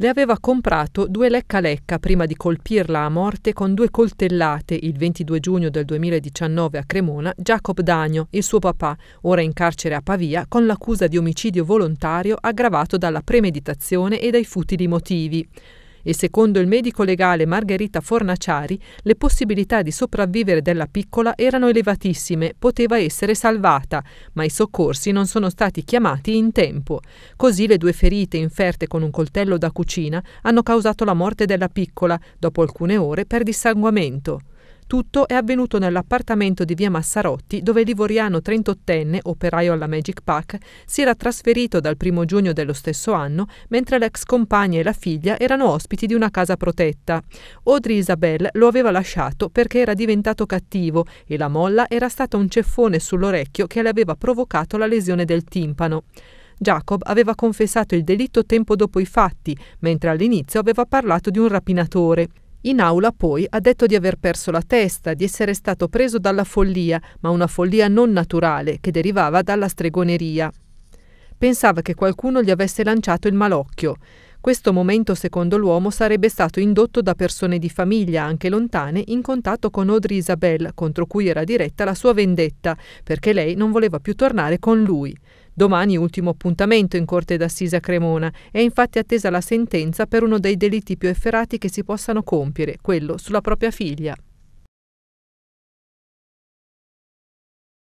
le aveva comprato due lecca-lecca prima di colpirla a morte con due coltellate il 22 giugno del 2019 a Cremona Jacob Dagno, il suo papà, ora in carcere a Pavia con l'accusa di omicidio volontario aggravato dalla premeditazione e dai futili motivi e secondo il medico legale Margherita Fornaciari le possibilità di sopravvivere della piccola erano elevatissime, poteva essere salvata, ma i soccorsi non sono stati chiamati in tempo. Così le due ferite inferte con un coltello da cucina hanno causato la morte della piccola, dopo alcune ore per dissanguamento. Tutto è avvenuto nell'appartamento di via Massarotti dove Livoriano 38enne, operaio alla Magic Pack, si era trasferito dal 1 giugno dello stesso anno mentre l'ex compagna e la figlia erano ospiti di una casa protetta. Audrey Isabel lo aveva lasciato perché era diventato cattivo e la molla era stata un ceffone sull'orecchio che le aveva provocato la lesione del timpano. Jacob aveva confessato il delitto tempo dopo i fatti, mentre all'inizio aveva parlato di un rapinatore. In aula poi ha detto di aver perso la testa, di essere stato preso dalla follia, ma una follia non naturale che derivava dalla stregoneria. Pensava che qualcuno gli avesse lanciato il malocchio. Questo momento, secondo l'uomo, sarebbe stato indotto da persone di famiglia, anche lontane, in contatto con Audrey Isabel, contro cui era diretta la sua vendetta, perché lei non voleva più tornare con lui. Domani ultimo appuntamento in Corte d'Assise a Cremona. È infatti attesa la sentenza per uno dei delitti più efferati che si possano compiere, quello sulla propria figlia.